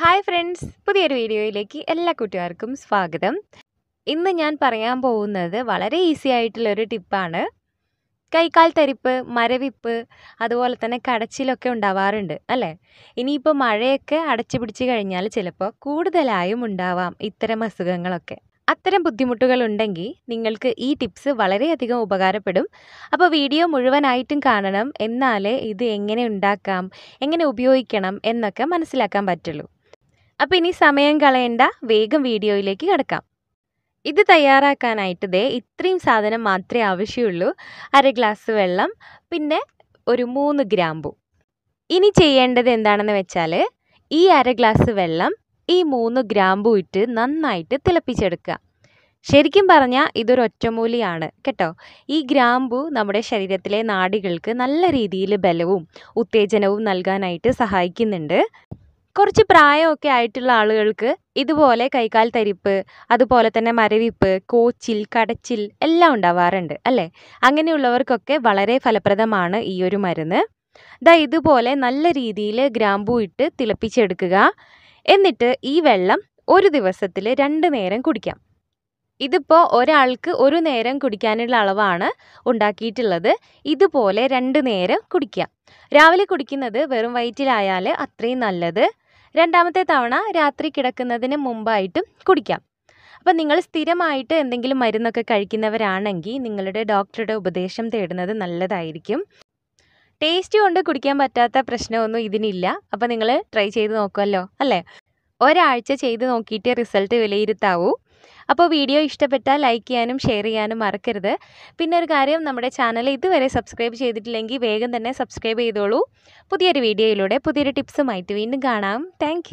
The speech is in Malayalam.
ഹായ് ഫ്രണ്ട്സ് പുതിയൊരു വീഡിയോയിലേക്ക് എല്ലാ കൂട്ടുകാർക്കും സ്വാഗതം ഇന്ന് ഞാൻ പറയാൻ പോകുന്നത് വളരെ ഈസി ആയിട്ടുള്ളൊരു ടിപ്പാണ് കൈക്കാൽ തരിപ്പ് മരവിപ്പ് അതുപോലെ തന്നെ കടച്ചിലൊക്കെ ഉണ്ടാവാറുണ്ട് അല്ലേ ഇനിയിപ്പോൾ മഴയൊക്കെ അടച്ചു പിടിച്ചു കഴിഞ്ഞാൽ ചിലപ്പോൾ കൂടുതലായും ഉണ്ടാവാം ഇത്തരം അസുഖങ്ങളൊക്കെ അത്തരം ബുദ്ധിമുട്ടുകളുണ്ടെങ്കിൽ നിങ്ങൾക്ക് ഈ ടിപ്സ് വളരെയധികം ഉപകാരപ്പെടും അപ്പോൾ വീഡിയോ മുഴുവനായിട്ടും കാണണം എന്നാലേ ഇത് എങ്ങനെ ഉണ്ടാക്കാം എങ്ങനെ ഉപയോഗിക്കണം എന്നൊക്കെ മനസ്സിലാക്കാൻ പറ്റുള്ളൂ അപ്പോൾ ഇനി സമയം കളയേണ്ട വേഗം വീഡിയോയിലേക്ക് കിടക്കാം ഇത് തയ്യാറാക്കാനായിട്ട് ദേ ഇത്രയും സാധനം മാത്രമേ ആവശ്യമുള്ളൂ അര ഗ്ലാസ് വെള്ളം പിന്നെ ഒരു മൂന്ന് ഗ്രാമ്പു ഇനി ചെയ്യേണ്ടത് എന്താണെന്ന് വെച്ചാൽ ഈ അര ഗ്ലാസ് വെള്ളം ഈ മൂന്ന് ഗ്രാമ്പു ഇട്ട് നന്നായിട്ട് തിളപ്പിച്ചെടുക്കുക ശരിക്കും പറഞ്ഞാൽ ഇതൊരു ഒറ്റമൂലിയാണ് കേട്ടോ ഈ ഗ്രാമ്പു നമ്മുടെ ശരീരത്തിലെ നാടികൾക്ക് നല്ല രീതിയിൽ ബലവും ഉത്തേജനവും നൽകാനായിട്ട് സഹായിക്കുന്നുണ്ട് കുറച്ച് പ്രായമൊക്കെ ആയിട്ടുള്ള ആളുകൾക്ക് ഇതുപോലെ കൈകാൽ തരിപ്പ് അതുപോലെ തന്നെ മരവിപ്പ് കോച്ചിൽ കടച്ചിൽ എല്ലാം ഉണ്ടാവാറുണ്ട് അല്ലേ അങ്ങനെയുള്ളവർക്കൊക്കെ വളരെ ഫലപ്രദമാണ് ഈ ഒരു മരുന്ന് ദാ ഇതുപോലെ നല്ല രീതിയിൽ ഗ്രാമ്പൂ ഇട്ട് തിളപ്പിച്ചെടുക്കുക എന്നിട്ട് ഈ വെള്ളം ഒരു ദിവസത്തിൽ രണ്ട് നേരം കുടിക്കാം ഇതിപ്പോൾ ഒരാൾക്ക് ഒരു നേരം കുടിക്കാനുള്ള അളവാണ് ഉണ്ടാക്കിയിട്ടുള്ളത് ഇതുപോലെ രണ്ട് നേരം കുടിക്കുക രാവിലെ കുടിക്കുന്നത് വെറും വയറ്റിലായാൽ അത്രയും നല്ലത് രണ്ടാമത്തെ തവണ രാത്രി കിടക്കുന്നതിന് മുമ്പായിട്ടും കുടിക്കാം അപ്പം നിങ്ങൾ സ്ഥിരമായിട്ട് എന്തെങ്കിലും മരുന്നൊക്കെ കഴിക്കുന്നവരാണെങ്കിൽ നിങ്ങളുടെ ഡോക്ടറുടെ ഉപദേശം തേടുന്നത് നല്ലതായിരിക്കും ടേസ്റ്റ് കൊണ്ട് കുടിക്കാൻ പറ്റാത്ത പ്രശ്നമൊന്നും ഇതിനില്ല അപ്പം നിങ്ങൾ ട്രൈ ചെയ്ത് നോക്കുമല്ലോ അല്ലേ ഒരാഴ്ച ചെയ്ത് നോക്കിയിട്ട് റിസൾട്ട് വിലയിരുത്താവൂ അപ്പോൾ വീഡിയോ ഇഷ്ടപ്പെട്ടാൽ ലൈക്ക് ചെയ്യാനും ഷെയർ ചെയ്യാനും മറക്കരുത് പിന്നെ ഒരു കാര്യം നമ്മുടെ ചാനൽ ഇതുവരെ സബ്സ്ക്രൈബ് ചെയ്തിട്ടില്ലെങ്കിൽ വേഗം തന്നെ സബ്സ്ക്രൈബ് ചെയ്തോളൂ പുതിയൊരു വീഡിയോയിലൂടെ പുതിയൊരു ടിപ്സുമായിട്ട് വീണ്ടും കാണാം താങ്ക്